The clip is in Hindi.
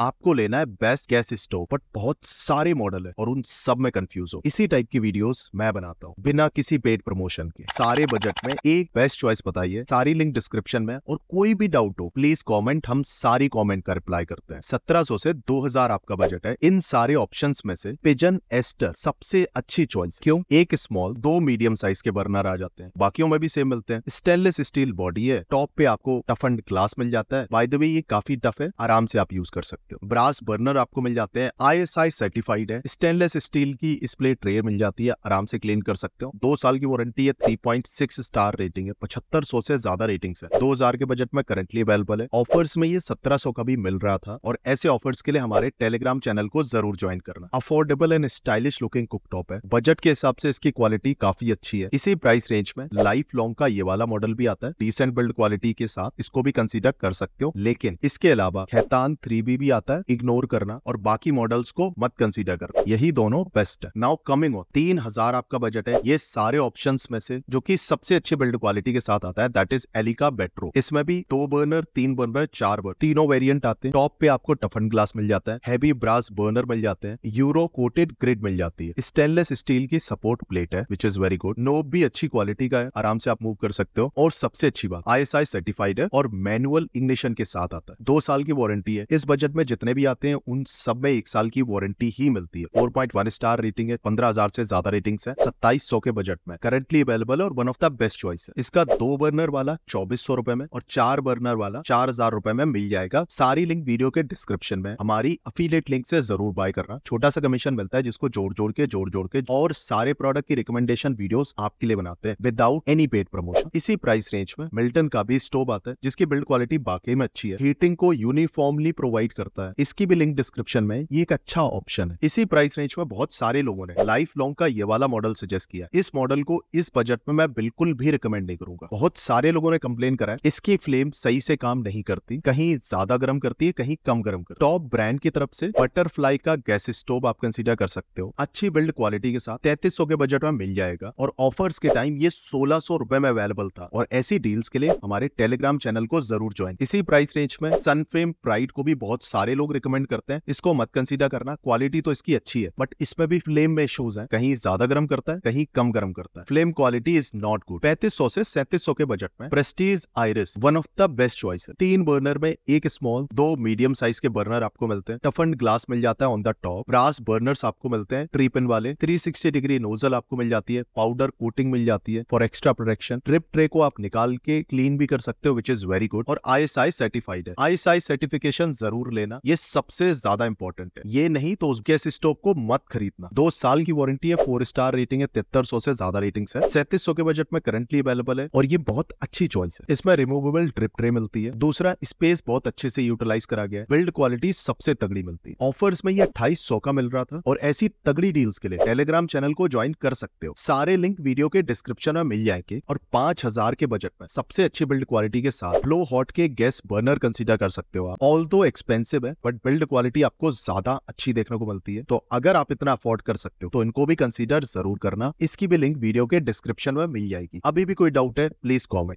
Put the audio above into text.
आपको लेना है बेस्ट गैस स्टोव बट बहुत सारे मॉडल है और उन सब में कंफ्यूज हो इसी टाइप की वीडियोस मैं बनाता हूँ बिना किसी पेड प्रमोशन के सारे बजट में एक बेस्ट चॉइस बताइए सारी लिंक डिस्क्रिप्शन में और कोई भी डाउट हो प्लीज कॉमेंट हम सारी कॉमेंट का रिप्लाई करते हैं सत्रह से दो आपका बजट है इन सारे ऑप्शन में से पिजन एस्टर सबसे अच्छी चॉइस क्यों एक स्मॉल दो मीडियम साइज के बर्नर आ जाते हैं बाकियों में भी सेम मिलते हैं स्टेनलेस स्टील बॉडी है टॉप पे आपको टफ एंड ग्लास मिल जाता है बाय द वे ये काफी टफ है आराम से आप यूज कर सकते ब्रास बर्नर आपको मिल जाते हैं आईएसआई सर्टिफाइड है स्टेनलेस स्टील की इस ट्रे मिल जाती है आराम से क्लीन कर सकते हो दो साल की वारंटी है three point six star rating है पचहत्तर सौ से ज्यादा रेटिंग है दो हजार के बजट में करंटली अवेलेबल है ऑफर्स में ये सत्रह सौ का भी मिल रहा था और ऐसे ऑफर्स के लिए हमारे टेलीग्राम चैनल को जरूर ज्वाइन करना affordable and stylish looking cooktop है बजट के हिसाब से इसकी क्वालिटी काफी अच्छी है इसी प्राइस रेंज में लाइफ लॉन्ग का ये वाला मॉडल भी आता है डिसेंट बिल्ड क्वालिटी के साथ इसको भी कंसिडर कर सकते हो लेकिन इसके अलावा खैतान थ्री भी आता है इग्नोर करना और बाकी मॉडल्स को मत कंसीडर करना यही दोनों बेस्ट है नाउ कमिंग ऑन तीन हजार आपका बजट है ये सारे ऑप्शन में से जो की सबसे अच्छे बिल्ड क्वालिटी के साथ आता है दैट इज एलिका बेट्रो इसमें भी दो बर्नर तीन बर्नर चार बर्नर तीनों वेरियंट आते हैं टॉप पे आपको टफन ग्लास मिल जाता है हैवी ब्रास बर्नर मिल जाते हैं यूरो कोटेड ग्रिड मिल जाती है स्टेनलेस स्टील की सपोर्ट प्लेट है which is very good knob भी अच्छी क्वालिटी का है आराम से आप मूव कर सकते हो और सबसे अच्छी बात आई सर्टिफाइड है और मैनुअल इग्निशन के साथ आता है दो साल की वारंटी है इस बजट में जितने भी आते हैं उन सब में एक साल की वारंटी ही मिलती है four point one star rating है पंद्रह हजार से ज्यादा रेटिंग है सत्ताईस सौ के बजट में करेंटली अवेलेबल और one of the best choice है इसका दो बर्नर वाला चौबीस सौ रुपए में और चार बर्नर वाला चार हजार रुपए में मिल जाएगा सारी लिंक वीडियो के डिस्क्रिप्शन में हमारी अफिलेट लिंक से जरूर बाय करना छोटा सा कमीशन मिलता है जिसको जोड़ जोड़ के जोड़ जोड़ के और सारे प्रोडक्ट की रिकमेंडेशन वीडियो आपके लिए बनाते हैं विदाउट एनी पेड प्रमोशन इसी प्राइस रेंज में मिल्टन का भी स्टोव आता है जिसकी बिल्ड क्वालिटी बाकी में अच्छी है हीटिंग को यूनिफॉर्मली प्रोवाइड करता सकता है इसकी भी लिंक डिस्क्रिप्शन में ये एक अच्छा ऑप्शन है इसी प्राइस रेंज में बहुत सारे लोगों ने लाइफ लॉन्ग का ये वाला मॉडल सजेस्ट किया इस मॉडल को इस बजट में मैं बिल्कुल भी रिकमेंड नहीं करूंगा बहुत सारे लोगों ने कम्प्लेन करा है इसकी फ्लेम सही से काम नहीं करती कहीं ज्यादा गर्म करती है कहीं कम गर्म करती टॉप ब्रांड की तरफ से बटरफ्लाई का गैस स्टोव आप कंसिडर कर सकते हो अच्छी बिल्ड क्वालिटी के साथ तैतीस के बजट में मिल जाएगा और ऑफर्स के टाइम ये सोलह सौ रुपए में अवेलेबल था और ऐसी डील्स के लिए हमारे टेलीग्राम चैनल को जरूर ज्वाइन इसी प्राइस रेंज में सनफ्रेम प्राइड को भी बहुत सारे सारे लोग रिकमेंड करते हैं इसको मत कंसिडर करना क्वालिटी तो इसकी अच्छी है बट इसमें भी फ्लेम में शोज है कहीं ज्यादा गर्म करता है कहीं कम गर्म करता है flame quality is not good पैंतीस से सैंतीस के बजट में Prestige Iris one of the best choice है तीन बर्नर में एक स्मॉल दो मीडियम साइज के बर्नर आपको मिलते हैं टफन ग्लास मिल जाता है on the top brass burner आपको मिलते हैं ट्रीपिन वाले थ्री डिग्री नोजल आपको मिल जाती है पाउडर कोटिंग मिल जाती है for extra protection drip tray को आप निकाल के क्लीन भी कर सकते हो विच इज वेरी गुड और आई सर्टिफाइड है आई सर्टिफिकेशन जरूर लेना लेना ये सबसे ज्यादा इंपॉर्टेंट है ये नहीं तो उसके स्टोव को मत खरीदना दो साल की वारंटी है फोर स्टार रेटिंग है तिहत्तर से ज्यादा रेटिंग है सैंतीस के बजट में करंटली अवेलेबल है और ये बहुत अच्छी चॉइस है इसमें रिमूवेबल ड्रिप ट्रे मिलती है दूसरा स्पेस बहुत अच्छे से यूटिलाइज करा गया है बिल्ड क्वालिटी सबसे तगड़ी मिलती है ऑफर्स में ये अट्ठाईस का मिल रहा था और ऐसी तगड़ी डील्स के लिए टेलीग्राम चैनल को ज्वाइन कर सकते हो सारे लिंक वीडियो के डिस्क्रिप्शन में मिल जाएंगे और पांच हजार के बजट में सबसे अच्छी बिल्ड क्वालिटी के साथ लो हॉट के गैस बर्नर कंसिडर कर सकते हो आप ऑल दो एक्सपेंसिव है बट बिल्ड क्वालिटी आपको ज्यादा अच्छी देखने को मिलती है तो अगर आप इतना अफोर्ड कर सकते हो तो इनको भी कंसिडर जरूर करना इसकी भी लिंक वीडियो के डिस्क्रिप्शन में मिल जाएगी अभी भी कोई डाउट है प्लीज कॉमेंट